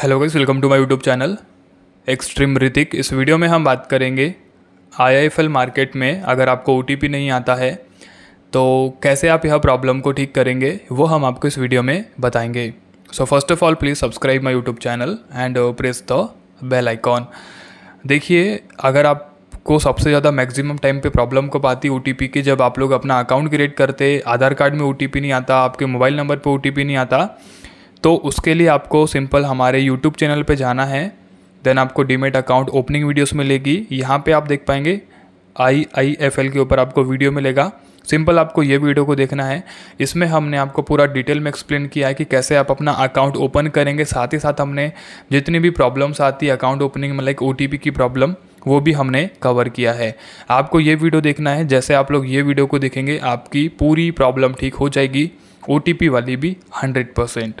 hello guys welcome to my YouTube channel extreme Hrithik इस video में हम बात करेंगे आईआईएफएल मार्केट में अगर आपको ओ नहीं आता है तो कैसे आप यह प्रॉब्लम को ठीक करेंगे वो हम आपको इस वीडियो में बताएंगे so first of all please subscribe my YouTube channel and press the bell icon देखिए अगर आप को सबसे ज़्यादा मैक्सिमम टाइम पे प्रॉब्लम को पाती ओ टी की जब आप लोग अपना अकाउंट क्रिएट करते आधार कार्ड में ओ नहीं आता आपके मोबाइल नंबर पर ओ नहीं आता तो उसके लिए आपको सिंपल हमारे यूट्यूब चैनल पर जाना है देन आपको डीमेट अकाउंट ओपनिंग वीडियोस मिलेगी यहाँ पे आप देख पाएंगे आई आई एफ एल के ऊपर आपको वीडियो मिलेगा सिंपल आपको ये वीडियो को देखना है इसमें हमने आपको पूरा डिटेल में एक्सप्लेन किया है कि कैसे आप अपना अकाउंट ओपन करेंगे साथ ही साथ हमने जितनी भी प्रॉब्लम्स आती है अकाउंट ओपनिंग में लाइक ओ की प्रॉब्लम वो भी हमने कवर किया है आपको ये वीडियो देखना है जैसे आप लोग ये वीडियो को देखेंगे आपकी पूरी प्रॉब्लम ठीक हो जाएगी ओ वाली भी हंड्रेड परसेंट